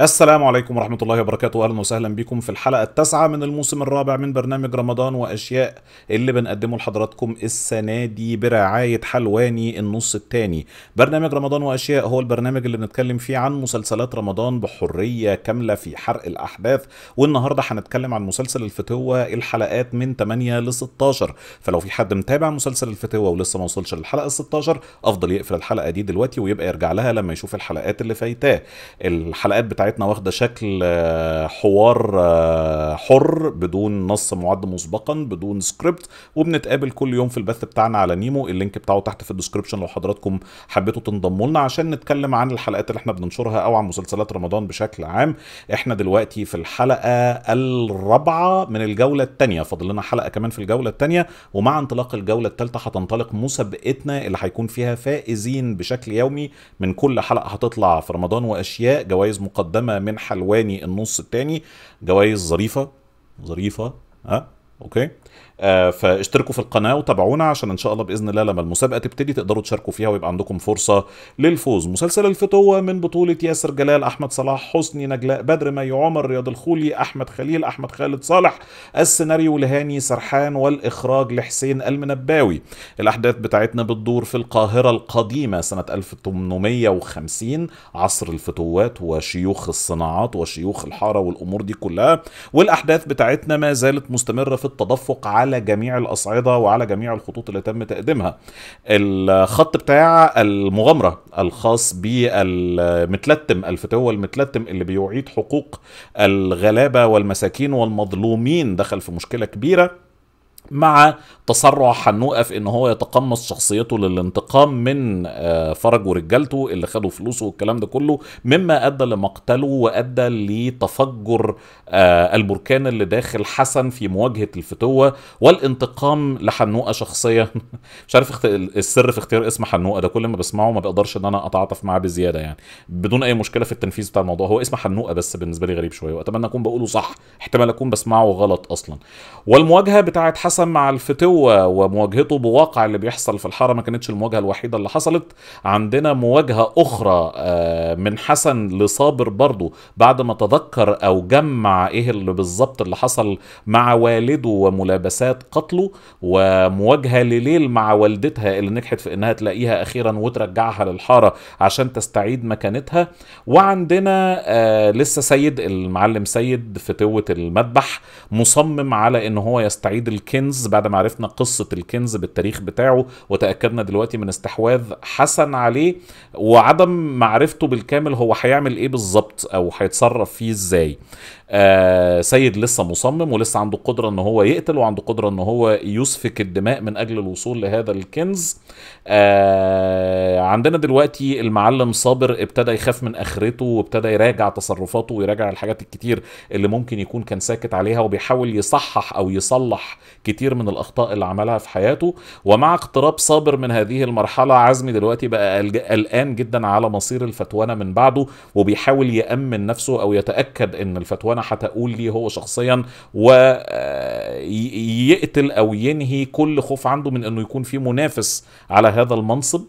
السلام عليكم ورحمة الله وبركاته أهلا وسهلا بكم في الحلقة التاسعة من الموسم الرابع من برنامج رمضان وأشياء اللي بنقدمه لحضراتكم السنة دي برعاية حلواني النص التاني برنامج رمضان وأشياء هو البرنامج اللي بنتكلم فيه عن مسلسلات رمضان بحرية كاملة في حرق الأحداث والنهاردة هنتكلم عن مسلسل الفتوة الحلقات من 8 ل 16 فلو في حد متابع مسلسل الفتوة ولسه ما وصلش للحلقة 16 أفضل يقفل الحلقة دي دلوقتي ويبقى يرجع لها لما يشوف الحلقات اللي فايتاه الحلقات بتاع بتاعتنا واخده شكل آه، حوار آه، حر بدون نص معد مسبقا بدون سكريبت وبنتقابل كل يوم في البث بتاعنا على نيمو اللينك بتاعه تحت في الديسكربشن لو حضراتكم حبيتوا تنضموا لنا عشان نتكلم عن الحلقات اللي احنا بننشرها او عن مسلسلات رمضان بشكل عام احنا دلوقتي في الحلقه الرابعه من الجوله الثانيه فاضل لنا حلقه كمان في الجوله الثانيه ومع انطلاق الجوله الثالثه هتنطلق مسابقتنا اللي هيكون فيها فائزين بشكل يومي من كل حلقه هتطلع في رمضان واشياء جوائز مقدمه مقدمه من حلواني النص التاني جوائز ظريفه ظريفه ها أه؟ اوكي آه، فاشتركوا في القناه وتابعونا عشان ان شاء الله باذن الله لما المسابقه تبتدي تقدروا تشاركوا فيها ويبقى عندكم فرصه للفوز مسلسل الفتوه من بطوله ياسر جلال احمد صلاح حسني نجلاء بدر مي عمر رياض الخولي احمد خليل احمد خالد صالح السيناريو لهاني سرحان والاخراج لحسين المنباوي الاحداث بتاعتنا بتدور في القاهره القديمه سنه 1850 عصر الفتوات وشيوخ الصناعات وشيوخ الحاره والامور دي كلها والاحداث بتاعتنا ما زالت مستمره في التدفق على على جميع الاصعده وعلى جميع الخطوط اللي تم تقديمها الخط بتاع المغامره الخاص بالمتلتم الفتوه المتلتم اللي بيعيد حقوق الغلابه والمساكين والمظلومين دخل في مشكله كبيره مع تسرع حنوقف في ان هو يتقمص شخصيته للانتقام من آه، فرج ورجالته اللي خدوا فلوسه والكلام ده كله مما ادى لمقتله وادى لتفجر آه، البركان اللي داخل حسن في مواجهه الفتوه والانتقام لحنوقه شخصيا مش عارف السر في اختيار اسم حنوقه ده كل ما بسمعه ما بقدرش ان انا اتعاطف معاه بزياده يعني بدون اي مشكله في التنفيذ بتاع الموضوع هو اسم حنوقه بس بالنسبه لي غريب شويه واتمنى اكون بقوله صح احتمال اكون بسمعه غلط اصلا والمواجهه بتاعه حسن مع الفتوه ومواجهته بواقع اللي بيحصل في الحاره ما كانتش المواجهه الوحيده اللي حصلت عندنا مواجهه اخرى آه، من حسن لصابر برضه بعد ما تذكر او جمع ايه اللي بالظبط اللي حصل مع والده وملابسات قتله ومواجهه لليل مع والدتها اللي نجحت في انها تلاقيها اخيرا وترجعها للحاره عشان تستعيد مكانتها وعندنا آه، لسه سيد المعلم سيد فتوه المذبح مصمم على ان هو يستعيد الكن الكنز بعد ما عرفنا قصة الكنز بالتاريخ بتاعه وتأكدنا دلوقتي من استحواذ حسن عليه وعدم معرفته بالكامل هو هيعمل ايه بالظبط او هيتصرف فيه ازاي آه، سيد لسه مصمم ولسه عنده قدرة ان هو يقتل وعنده قدرة ان هو يسفك الدماء من اجل الوصول لهذا الكنز آه، عندنا دلوقتي المعلم صابر ابتدى يخاف من اخرته وابتدى يراجع تصرفاته ويراجع الحاجات الكتير اللي ممكن يكون كان ساكت عليها وبيحاول يصحح او يصلح كتير من الاخطاء اللي عملها في حياته ومع اقتراب صابر من هذه المرحلة عزمي دلوقتي بقى قلقان جدا على مصير الفتوانة من بعده وبيحاول يأمن نفسه او يتأكد ان الفتوانة هتقول ليه هو شخصيا ويقتل آه، او ينهي كل خوف عنده من انه يكون في منافس على هذا المنصب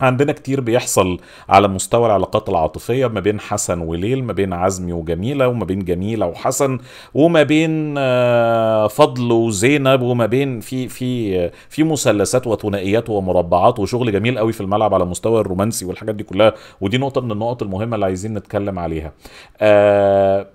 عندنا كتير بيحصل على مستوى العلاقات العاطفية ما بين حسن وليل ما بين عزمي وجميلة وما بين جميلة وحسن وما بين آه، فضل وزينب وما بين في في آه، في مثلثات وثنائيات ومربعات وشغل جميل قوي في الملعب على مستوى الرومانسي والحاجات دي كلها ودي نقطة من النقط المهمة اللي عايزين نتكلم عليها آه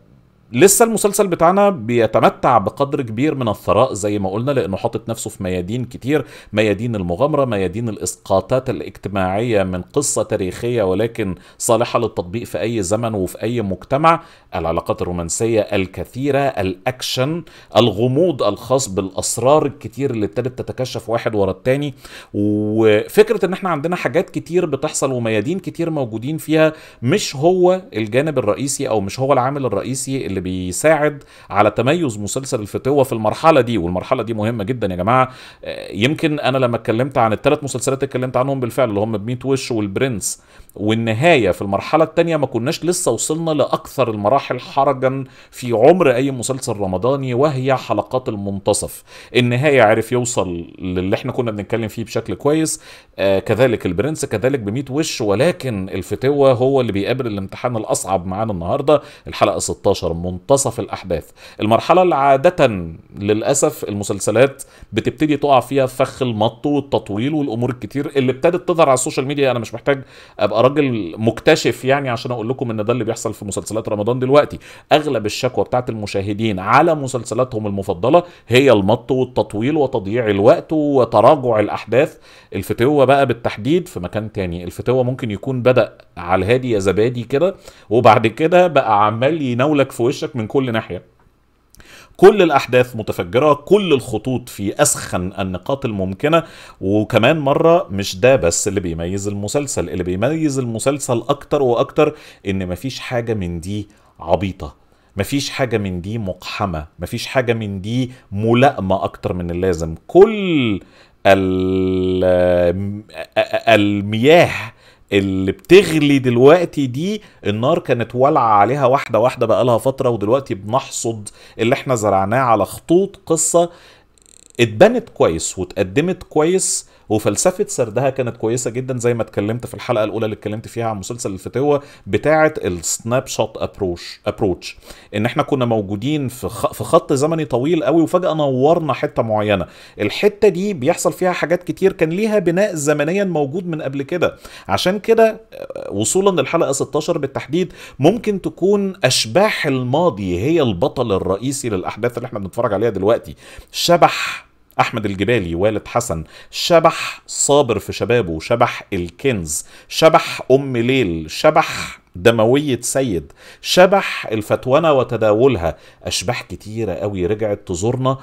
لسه المسلسل بتاعنا بيتمتع بقدر كبير من الثراء زي ما قلنا لانه حاطط نفسه في ميادين كتير ميادين المغامره ميادين الاسقاطات الاجتماعيه من قصه تاريخيه ولكن صالحه للتطبيق في اي زمن وفي اي مجتمع العلاقات الرومانسيه الكثيره الاكشن الغموض الخاص بالاسرار الكتير اللي ابتدت تتكشف واحد ورا التاني وفكره ان احنا عندنا حاجات كتير بتحصل وميادين كتير موجودين فيها مش هو الجانب الرئيسي او مش هو العامل الرئيسي اللي اللي بيساعد على تميز مسلسل الفتوة في المرحلة دي والمرحلة دي مهمة جدا يا جماعة آه، يمكن أنا لما اتكلمت عن الثلاث مسلسلات اتكلمت عنهم بالفعل اللي هم بميت وش والبرنس والنهاية في المرحلة الثانية ما كناش لسه وصلنا لأكثر المراحل حرجا في عمر أي مسلسل رمضاني وهي حلقات المنتصف النهاية عرف يوصل للي احنا كنا بنتكلم فيه بشكل كويس آه كذلك البرنس كذلك بميت وش ولكن الفتوة هو اللي بيقابل الامتحان الأصعب معانا النهاردة الحلقة 16 من منتصف الاحداث المرحله اللي عاده للاسف المسلسلات بتبتدي تقع فيها فخ المط والتطويل والامور الكتير اللي ابتدت تظهر على السوشيال ميديا انا مش محتاج ابقى راجل مكتشف يعني عشان اقول لكم ان ده اللي بيحصل في مسلسلات رمضان دلوقتي اغلب الشكوى بتاعت المشاهدين على مسلسلاتهم المفضله هي المط والتطويل وتضييع الوقت وتراجع الاحداث الفتوه بقى بالتحديد في مكان تاني الفتوه ممكن يكون بدا على الهادي يا زبادي كده وبعد كده بقى عمال يناولك في وش وشك من كل ناحيه كل الاحداث متفجره كل الخطوط في اسخن النقاط الممكنه وكمان مره مش ده بس اللي بيميز المسلسل اللي بيميز المسلسل اكتر واكتر ان مفيش حاجه من دي عبيطه مفيش حاجة من دي مقحمة مفيش حاجة من دي ملائمة أكتر من اللازم كل المياه اللي بتغلي دلوقتي دي النار كانت والعه عليها واحده واحده بقالها فتره ودلوقتي بنحصد اللي احنا زرعناه على خطوط قصه اتبنت كويس واتقدمت كويس وفلسفه سردها كانت كويسه جدا زي ما اتكلمت في الحلقه الاولى اللي اتكلمت فيها عن مسلسل الفتوه بتاعه السناب شوت ابروش ابروتش ان احنا كنا موجودين في في خط زمني طويل قوي وفجاه نورنا حته معينه الحته دي بيحصل فيها حاجات كتير كان ليها بناء زمنيا موجود من قبل كده عشان كده آه، وصولا للحلقه 16 بالتحديد ممكن تكون اشباح الماضي هي البطل الرئيسي للاحداث اللي احنا بنتفرج عليها دلوقتي شبح أحمد الجبالي والد حسن شبح صابر في شبابه شبح الكنز شبح أم ليل شبح دموية سيد شبح الفتوانة وتداولها أشباح كتيرة قوي رجعت تزورنا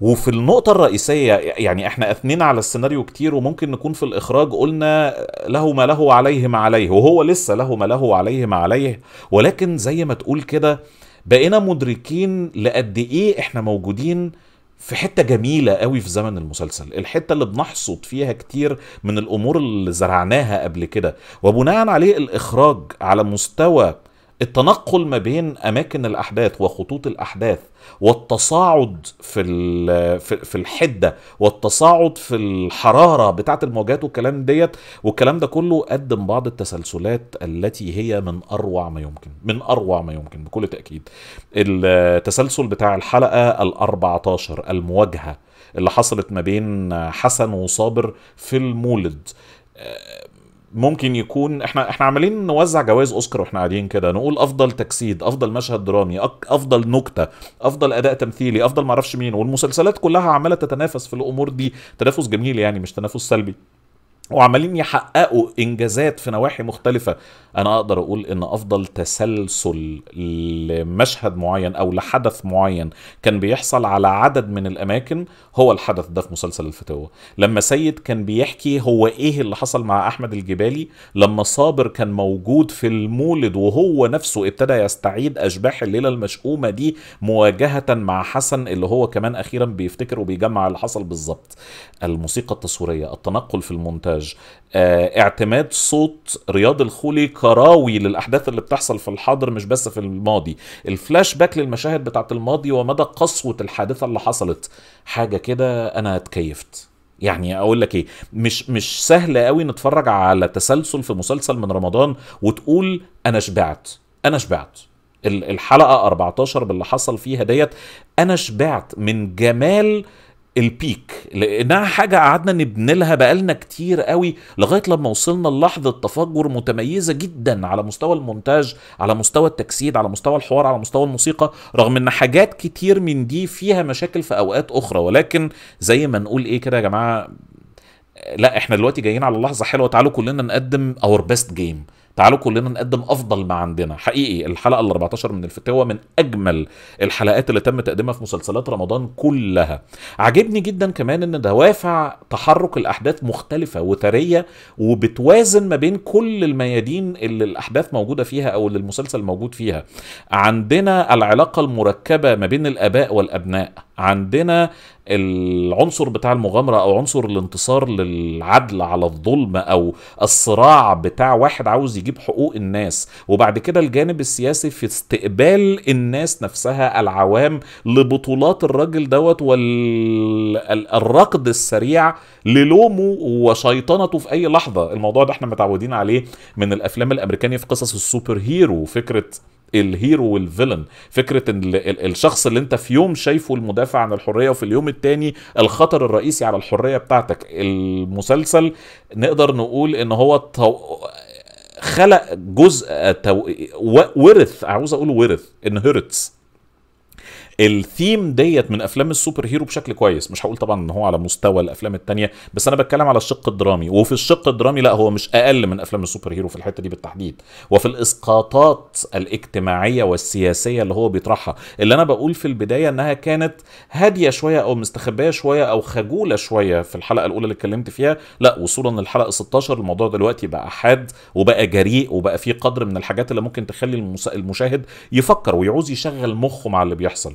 وفي النقطة الرئيسية يعني احنا اثنين على السيناريو كتير وممكن نكون في الاخراج قلنا له ما له عليه ما عليه وهو لسه له ما له عليه ما عليه ولكن زي ما تقول كده بقينا مدركين لقد ايه احنا موجودين في حته جميله قوي في زمن المسلسل الحته اللي بنحصد فيها كتير من الامور اللي زرعناها قبل كده وبناء عليه الاخراج على مستوى التنقل ما بين اماكن الاحداث وخطوط الاحداث والتصاعد في في الحده والتصاعد في الحراره بتاعه المواجهات والكلام ديت والكلام ده كله قدم بعض التسلسلات التي هي من اروع ما يمكن من اروع ما يمكن بكل تاكيد التسلسل بتاع الحلقه ال14 المواجهه اللي حصلت ما بين حسن وصابر في المولد ممكن يكون احنا احنا عمالين نوزع جوائز اوسكار واحنا قاعدين كده نقول افضل تجسيد افضل مشهد درامي افضل نكته افضل اداء تمثيلي افضل معرفش مين والمسلسلات كلها عماله تتنافس في الامور دي تنافس جميل يعني مش تنافس سلبي وعمالين يحققوا انجازات في نواحي مختلفه انا اقدر اقول ان افضل تسلسل لمشهد معين او لحدث معين كان بيحصل على عدد من الاماكن هو الحدث ده في مسلسل الفتاوى لما سيد كان بيحكي هو ايه اللي حصل مع احمد الجبالي لما صابر كان موجود في المولد وهو نفسه ابتدى يستعيد اشباح الليله المشؤومه دي مواجهه مع حسن اللي هو كمان اخيرا بيفتكر وبيجمع اللي حصل بالظبط الموسيقى التصويريه التنقل في المونتاج نموذج آه، اعتماد صوت رياض الخولي كراوي للاحداث اللي بتحصل في الحاضر مش بس في الماضي الفلاش باك للمشاهد بتاعت الماضي ومدى قسوه الحادثه اللي حصلت حاجه كده انا اتكيفت يعني اقول لك ايه مش مش سهل قوي نتفرج على تسلسل في مسلسل من رمضان وتقول انا شبعت انا شبعت الحلقه 14 باللي حصل فيها ديت انا شبعت من جمال البيك لانها حاجه قعدنا نبني لها بقالنا كتير قوي لغايه لما وصلنا للحظه تفجر متميزه جدا على مستوى المونتاج على مستوى التجسيد على مستوى الحوار على مستوى الموسيقى رغم ان حاجات كتير من دي فيها مشاكل في اوقات اخرى ولكن زي ما نقول ايه كده يا جماعه لا احنا دلوقتي جايين على لحظه حلوه تعالوا كلنا نقدم اور بيست جيم تعالوا كلنا نقدم افضل ما عندنا حقيقي الحلقه ال 14 من الفتاوى من اجمل الحلقات اللي تم تقديمها في مسلسلات رمضان كلها عجبني جدا كمان ان دوافع تحرك الاحداث مختلفه وثريه وبتوازن ما بين كل الميادين اللي الاحداث موجوده فيها او اللي المسلسل موجود فيها عندنا العلاقه المركبه ما بين الاباء والابناء عندنا العنصر بتاع المغامره او عنصر الانتصار للعدل على الظلم او الصراع بتاع واحد عاوز يجيب حقوق الناس وبعد كده الجانب السياسي في استقبال الناس نفسها العوام لبطولات الراجل دوت والركض وال... السريع للومه وشيطنته في اي لحظه الموضوع ده احنا متعودين عليه من الافلام الامريكانيه في قصص السوبر هيرو فكره الهيرو والفيلن فكره ان الشخص اللي انت في يوم شايفه المدافع عن الحريه وفي اليوم التاني الخطر الرئيسي على الحريه بتاعتك المسلسل نقدر نقول ان هو طو... خلق جزء تو... ورث عاوز اقول ورث انهرتس الثيم ديت من افلام السوبر هيرو بشكل كويس مش هقول طبعا ان هو على مستوى الافلام الثانيه بس انا بتكلم على الشق الدرامي وفي الشق الدرامي لا هو مش اقل من افلام السوبر هيرو في الحته دي بالتحديد وفي الاسقاطات الاجتماعيه والسياسيه اللي هو بيطرحها اللي انا بقول في البدايه انها كانت هاديه شويه او مستخبيه شويه او خجوله شويه في الحلقه الاولى اللي اتكلمت فيها لا وصولا للحلقه 16 الموضوع دلوقتي بقى حاد وبقى جريء وبقى فيه قدر من الحاجات اللي ممكن تخلي المشاهد يفكر ويعوز يشغل مخه مع اللي بيحصل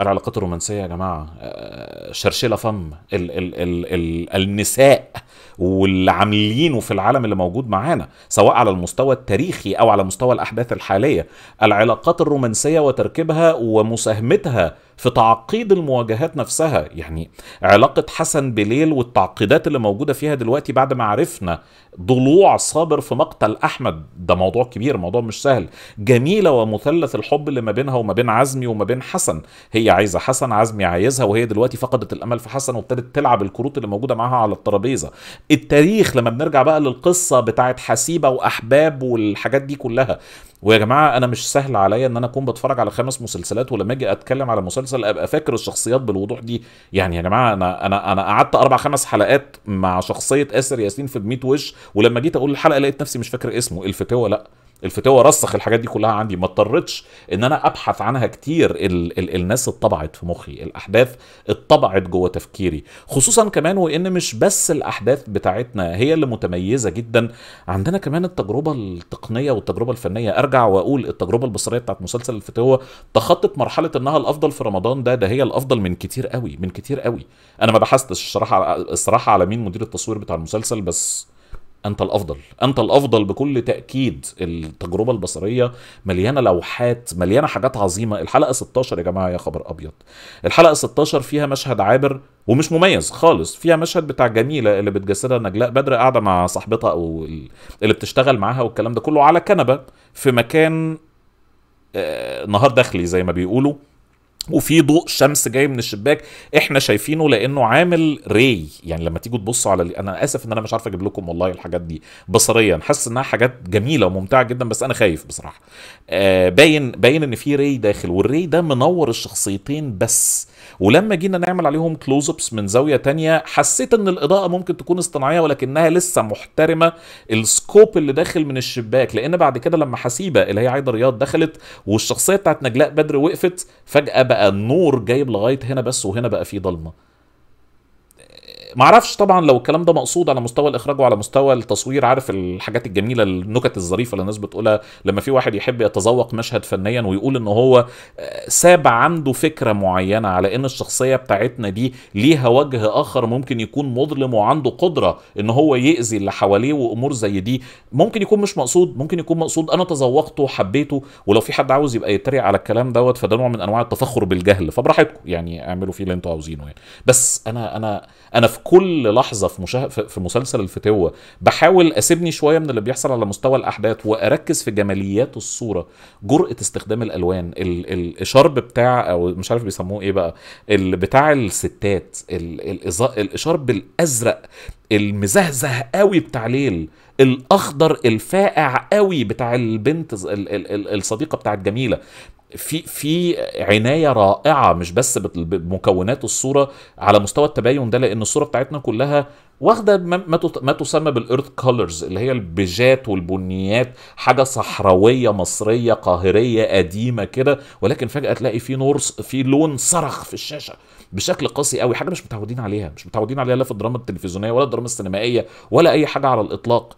العلاقات الرومانسيه يا جماعه آه، شرشله فم ال ال ال ال النساء واللي عاملينه في العالم اللي موجود معانا سواء على المستوى التاريخي او على مستوى الاحداث الحاليه العلاقات الرومانسيه وتركيبها ومساهمتها في تعقيد المواجهات نفسها يعني علاقة حسن بليل والتعقيدات اللي موجودة فيها دلوقتي بعد ما عرفنا ضلوع صابر في مقتل أحمد ده موضوع كبير موضوع مش سهل جميلة ومثلث الحب اللي ما بينها وما بين عزمي وما بين حسن هي هي عايزه حسن عزمي عايزها وهي دلوقتي فقدت الامل في حسن وابتدت تلعب الكروت اللي موجوده معاها على الترابيزه التاريخ لما بنرجع بقى للقصه بتاعه حسيبه واحباب والحاجات دي كلها ويا جماعه انا مش سهل عليا ان انا اكون بتفرج على خمس مسلسلات ولما اجي اتكلم على مسلسل ابقى فاكر الشخصيات بالوضوح دي يعني يا جماعه انا انا انا قعدت اربع خمس حلقات مع شخصيه اسر ياسين في 100 وش ولما جيت اقول الحلقه لقيت نفسي مش فاكر اسمه الفتوه لا الفتوه رسخ الحاجات دي كلها عندي ما اضطرتش ان انا ابحث عنها كتير ال ال الناس اتطبعت في مخي الاحداث اتطبعت جوه تفكيري خصوصا كمان وان مش بس الاحداث بتاعتنا هي اللي متميزه جدا عندنا كمان التجربه التقنيه والتجربه الفنيه ارجع واقول التجربه البصريه بتاعت مسلسل الفتوه تخطت مرحله انها الافضل في رمضان ده ده هي الافضل من كتير قوي من كتير قوي انا ما بحثتش الصراحه الصراحه على مين مدير التصوير بتاع المسلسل بس انت الافضل انت الافضل بكل تاكيد التجربه البصريه مليانه لوحات مليانه حاجات عظيمه الحلقه 16 يا جماعه يا خبر ابيض الحلقه 16 فيها مشهد عابر ومش مميز خالص فيها مشهد بتاع جميله اللي بتجسدها نجلاء بدر قاعده مع صاحبتها او اللي بتشتغل معاها والكلام ده كله على كنبه في مكان آه، نهار داخلي زي ما بيقولوا وفي ضوء شمس جاي من الشباك احنا شايفينه لانه عامل ري يعني لما تيجوا تبصوا على انا اسف ان انا مش عارف اجيب لكم والله الحاجات دي بصريا حاسس انها حاجات جميله وممتعه جدا بس انا خايف بصراحه آه باين باين ان في ري داخل والري ده منور الشخصيتين بس ولما جينا نعمل عليهم كلوز ابس من زاويه تانية حسيت ان الاضاءه ممكن تكون اصطناعيه ولكنها لسه محترمه السكوب اللي داخل من الشباك لان بعد كده لما حسيبه اللي هي عايده رياض دخلت والشخصيه بتاعت نجلاء بدر وقفت فجاه بقى النور جايب لغايه هنا بس وهنا بقى في ضلمه ما اعرفش طبعا لو الكلام ده مقصود على مستوى الاخراج وعلى مستوى التصوير عارف الحاجات الجميله النكت الظريفه اللي الناس بتقولها لما في واحد يحب يتذوق مشهد فنيا ويقول ان هو آه، ساب عنده فكره معينه على ان الشخصيه بتاعتنا دي ليها وجه اخر ممكن يكون مظلم وعنده قدره ان هو يأذي اللي حواليه وامور زي دي ممكن يكون مش مقصود ممكن يكون مقصود انا تذوقته وحبيته ولو في حد عاوز يبقى يتريق على الكلام دوت فده نوع من انواع التفخر بالجهل فبراحتكم يعني اعملوا فيه اللي انتوا عاوزينه يعني بس انا انا انا في كل لحظه في مشه... في مسلسل الفتوه بحاول اسيبني شويه من اللي بيحصل على مستوى الاحداث واركز في جماليات الصوره جرأه استخدام الالوان ال... ال... الشرب بتاع او مش عارف بيسموه ايه بقى ال... بتاع الستات ال... الإزا... الشرب الازرق المزهزه قوي بتاع ليل الاخضر الفاقع قوي بتاع البنت الصديقه بتاعت جميله في في عنايه رائعه مش بس بمكونات الصوره على مستوى التباين ده لان الصوره بتاعتنا كلها واخده ما تسمى بالارث كولرز اللي هي البيجات والبنيات حاجه صحراويه مصريه قاهريه قديمه كده ولكن فجاه تلاقي في نور في لون صرخ في الشاشه بشكل قاسي قوي حاجه مش متعودين عليها مش متعودين عليها لا في الدراما التلفزيونيه ولا الدراما السينمائيه ولا اي حاجه على الاطلاق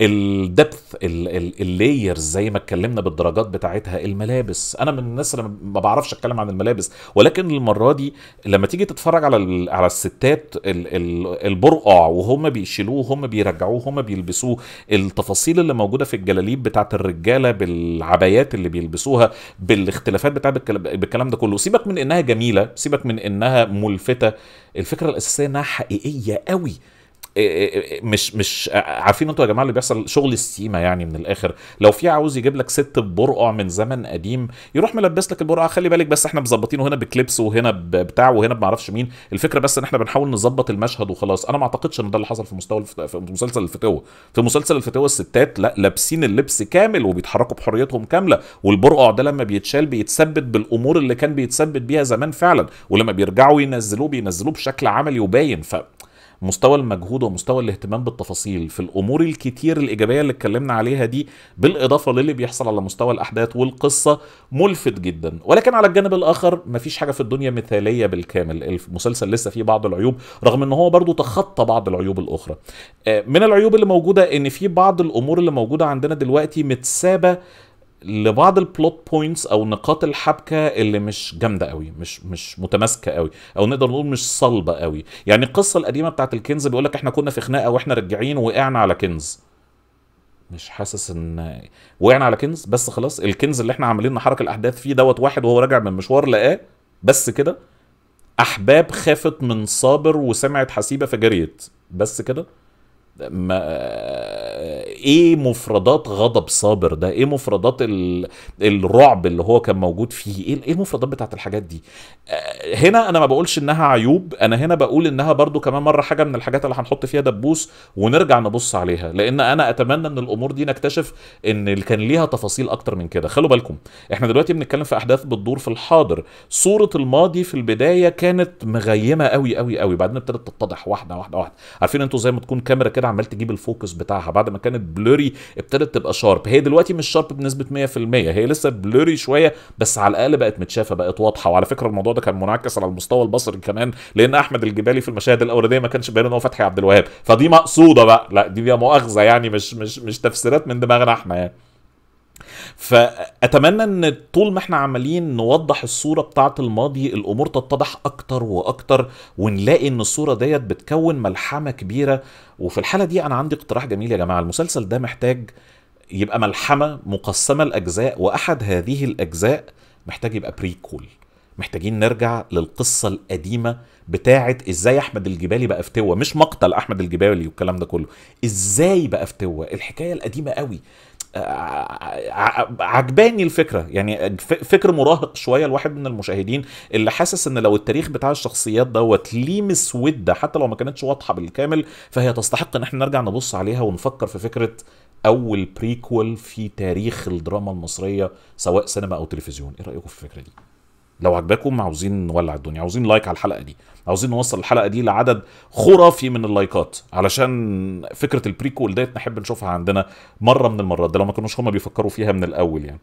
الدبث اللايرز زي ما اتكلمنا بالدرجات بتاعتها الملابس انا من الناس اللي ما بعرفش اتكلم عن الملابس ولكن المره دي لما تيجي تتفرج على على الستات البرقع وهم بيشيلوه وهم بيرجعوه وهم بيلبسوه التفاصيل اللي موجوده في الجلاليب بتاعه الرجاله بالعبايات اللي بيلبسوها بالاختلافات بتاعه بالكلام ده كله سيبك من انها جميله سيبك من انها ملفته الفكره الاساسيه انها حقيقيه قوي إيه، إيه، إيه، مش مش عارفين انتوا يا جماعه اللي بيحصل شغل السيما يعني من الاخر لو في عاوز يجيب لك ست ببرقع من زمن قديم يروح ملبس لك البرقع خلي بالك بس احنا مظبطينه هنا بكليبس وهنا بتاع وهنا بمعرفش مين الفكره بس ان احنا بنحاول نظبط المشهد وخلاص انا ما اعتقدش ان ده اللي حصل في مستوى في مسلسل الفتوه في مسلسل الفتوه الستات لا لابسين اللبس كامل وبيتحركوا بحريتهم كامله والبرقع ده لما بيتشال بيتثبت بالامور اللي كان بيتثبت بيها زمان فعلا ولما بيرجعوا ينزلوه بينزلوه بشكل عملي وباين ف مستوى المجهود ومستوى الاهتمام بالتفاصيل في الامور الكتير الايجابيه اللي اتكلمنا عليها دي بالاضافه للي بيحصل على مستوى الاحداث والقصه ملفت جدا ولكن على الجانب الاخر مفيش حاجه في الدنيا مثاليه بالكامل المسلسل لسه فيه بعض العيوب رغم ان هو برضو تخطى بعض العيوب الاخرى آه، من العيوب اللي موجوده ان في بعض الامور اللي موجوده عندنا دلوقتي متسابه لبعض البلوت بوينتس او نقاط الحبكه اللي مش جامده قوي مش مش متماسكه قوي او نقدر نقول مش صلبه قوي يعني القصه القديمه بتاعت الكنز بيقول لك احنا كنا في خناقه واحنا راجعين وقعنا على كنز مش حاسس ان وقعنا على كنز بس خلاص الكنز اللي احنا عاملين نحرك الاحداث فيه دوت واحد وهو راجع من مشوار لقاه بس كده احباب خافت من صابر وسمعت حسيبه فجريت بس كده ما ايه مفردات غضب صابر ده ايه مفردات الرعب اللي هو كان موجود فيه ايه, إيه المفردات بتاعت الحاجات دي آه، هنا انا ما بقولش انها عيوب انا هنا بقول انها برضو كمان مره حاجه من الحاجات اللي هنحط فيها دبوس ونرجع نبص عليها لان انا اتمنى ان الامور دي نكتشف ان كان ليها تفاصيل اكتر من كده خلوا بالكم احنا دلوقتي بنتكلم في احداث بتدور في الحاضر صوره الماضي في البدايه كانت مغيمه قوي قوي قوي بعدين ابتدت تتضح واحده واحده واحده عارفين انتوا زي ما تكون كاميرا كده عمال تجيب الفوكس بتاعها بعد ما كانت بلوري ابتدت تبقى شارب هي دلوقتي مش شارب بنسبه 100% هي لسه بلوري شويه بس على الاقل بقت متشافه بقت واضحه وعلى فكره الموضوع ده كان منعكس على المستوى البصري كمان لان احمد الجبالي في المشاهد الاولانيه ما كانش باين ان هو فتحي عبد الوهاب فدي مقصوده بقى لا دي مؤاخذه يعني مش مش مش تفسيرات من دماغنا احنا يعني فاتمنى ان طول ما احنا عمالين نوضح الصوره بتاعه الماضي الامور تتضح اكتر واكتر ونلاقي ان الصوره ديت بتكون ملحمه كبيره وفي الحاله دي انا عندي اقتراح جميل يا جماعه المسلسل ده محتاج يبقى ملحمه مقسمه لاجزاء واحد هذه الاجزاء محتاج يبقى بريكول محتاجين نرجع للقصة القديمة بتاعة ازاي احمد الجبالي بقى فتوة مش مقتل احمد الجبالي والكلام ده كله ازاي بقى فتوة الحكاية القديمة قوي عجباني الفكره يعني فكر مراهق شويه لواحد من المشاهدين اللي حاسس ان لو التاريخ بتاع الشخصيات دوت ليه مسوده حتى لو ما كانتش واضحه بالكامل فهي تستحق ان احنا نرجع نبص عليها ونفكر في فكره اول بريكول في تاريخ الدراما المصريه سواء سينما او تلفزيون ايه رايكم في الفكره دي لو عجباكم عاوزين نولع الدنيا عاوزين لايك على الحلقه دي عاوزين نوصل الحلقه دي لعدد خرافي من اللايكات علشان فكره البريكول ديت نحب نشوفها عندنا مره من المرات ده لو ما كانوش هما بيفكروا فيها من الاول يعني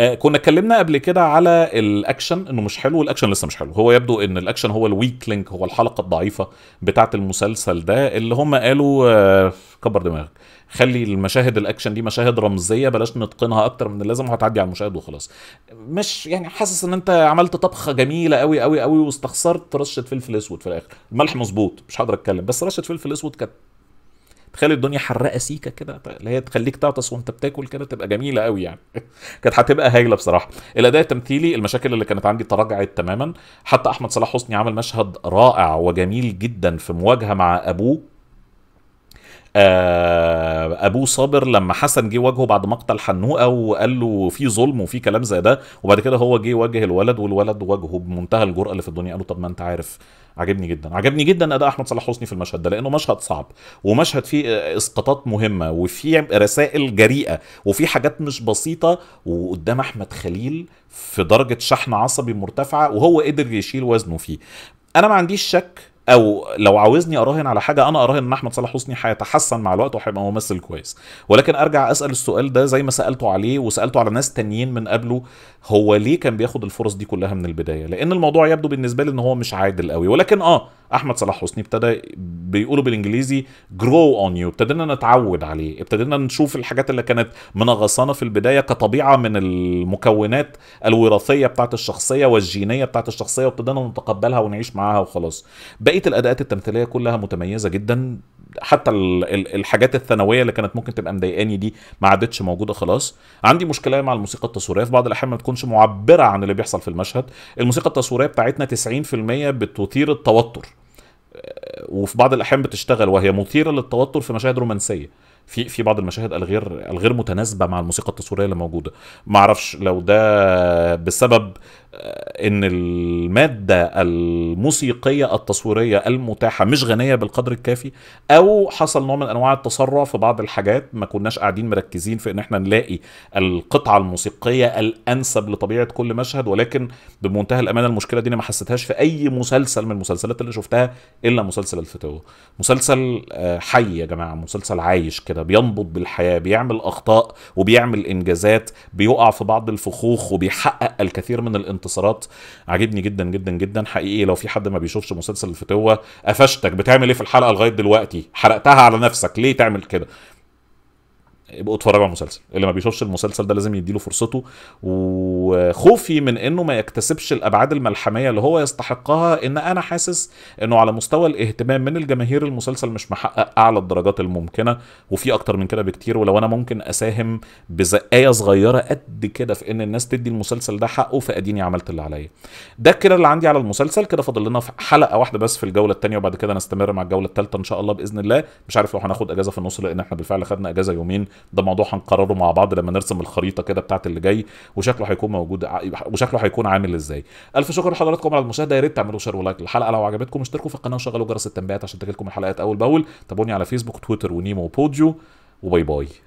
آه، كنا اتكلمنا قبل كده على الاكشن انه مش حلو والاكشن لسه مش حلو هو يبدو ان الاكشن هو الويك لينك هو الحلقه الضعيفه بتاعه المسلسل ده اللي هم قالوا آه، كبر دماغك خلي المشاهد الاكشن دي مشاهد رمزيه بلاش نتقنها اكتر من اللازم وهتعدي على المشاهد وخلاص مش يعني حاسس ان انت عملت طبخه جميله قوي قوي قوي واستخسرت رشه فلفل اسود في الاخر الملح مظبوط مش هقدر اتكلم بس رشه فلفل اسود كانت تخلي الدنيا حراقه سيكه كده اللي هي تخليك تعطس وانت بتاكل كده تبقى جميله قوي يعني كانت هتبقى هايله بصراحه الاداء التمثيلي المشاكل اللي كانت عندي تراجعت تماما حتى احمد صلاح حسني عمل مشهد رائع وجميل جدا في مواجهه مع ابوه آه، ابوه صابر لما حسن جه واجهه بعد مقتل حنوقه وقال له في ظلم وفي كلام زي ده وبعد كده هو جه واجه الولد والولد واجهه بمنتهى الجرأه اللي في الدنيا قال له طب ما انت عارف عجبني جدا عجبني جدا اداء احمد صلاح حسني في المشهد ده لانه مشهد صعب ومشهد فيه اسقاطات مهمه وفيه رسائل جريئه وفيه حاجات مش بسيطه وقدام احمد خليل في درجه شحن عصبي مرتفعه وهو قدر يشيل وزنه فيه انا ما عنديش شك او لو عاوزني اراهن على حاجه انا اراهن ان احمد صلاح حسني هيتحسن مع الوقت وهيبقى ممثل كويس ولكن ارجع اسال السؤال ده زي ما سالته عليه وسالته على ناس تانيين من قبله هو ليه كان بياخد الفرص دي كلها من البدايه لان الموضوع يبدو بالنسبه لي ان هو مش عادل قوي ولكن اه احمد صلاح حسني ابتدى بيقولوا بالانجليزي جرو اون يو ابتدينا نتعود عليه ابتدينا نشوف الحاجات اللي كانت منغصانه في البدايه كطبيعه من المكونات الوراثيه بتاعت الشخصيه والجينيه بتاعت الشخصيه وابتدينا نتقبلها ونعيش معاها وخلاص بقيه الاداءات التمثيليه كلها متميزه جدا حتى الحاجات الثانويه اللي كانت ممكن تبقى مضايقاني دي ما عادتش موجوده خلاص عندي مشكله مع الموسيقى التصويريه في بعض الاحيان ما تكونش معبره عن اللي بيحصل في المشهد الموسيقى التصويريه بتاعتنا 90% بتثير التوتر آه، وفي بعض الاحيان بتشتغل وهي مثيره للتوتر في مشاهد رومانسيه في في بعض المشاهد الغير الغير متناسبه مع الموسيقى التصويريه اللي موجوده ما اعرفش لو ده بسبب ان الماده الموسيقيه التصويريه المتاحه مش غنيه بالقدر الكافي او حصل نوع من انواع التسرع في بعض الحاجات ما كناش قاعدين مركزين في ان احنا نلاقي القطعه الموسيقيه الانسب لطبيعه كل مشهد ولكن بمنتهى الامانه المشكله دي انا ما حسيتهاش في اي مسلسل من المسلسلات اللي شفتها الا مسلسل الفتاوى مسلسل آه، حي يا جماعه مسلسل عايش كده بينبض بالحياه بيعمل اخطاء وبيعمل انجازات بيقع في بعض الفخوخ وبيحقق الكثير من الانتظار انتصارات عاجبني جدا جدا جدا حقيقي لو في حد ما بيشوفش مسلسل الفتوه قفشتك بتعمل ايه في الحلقه لغايه دلوقتي حرقتها على نفسك ليه تعمل كده ابقوا اتفرجوا على المسلسل اللي ما بيشوفش المسلسل ده لازم يديله فرصته وخوفي من انه ما يكتسبش الابعاد الملحميه اللي هو يستحقها ان انا حاسس انه على مستوى الاهتمام من الجماهير المسلسل مش محقق اعلى الدرجات الممكنه وفي اكتر من كده بكتير ولو انا ممكن اساهم بزقايه صغيره قد كده في ان الناس تدي المسلسل ده حقه فاديني عملت اللي عليا ده كده اللي عندي على المسلسل كده فاضل لنا حلقه واحده بس في الجوله الثانيه وبعد كده نستمر مع الجوله الثالثه ان شاء الله باذن الله مش عارف لو هناخد اجازه في النص لان احنا بالفعل خدنا اجازه يومين ده موضوع هنقرره مع بعض لما نرسم الخريطه كده بتاعت اللي جاي وشكله هيكون موجود وشكله هيكون عامل ازاي الف شكر لحضراتكم على المشاهده يا ريت تعملوا شير ولايك للحلقه لو عجبتكم اشتركوا في القناه وشغلوا جرس التنبيهات عشان تجيلكم الحلقات اول باول تابعوني على فيسبوك تويتر ونيمو وبوديو وباي باي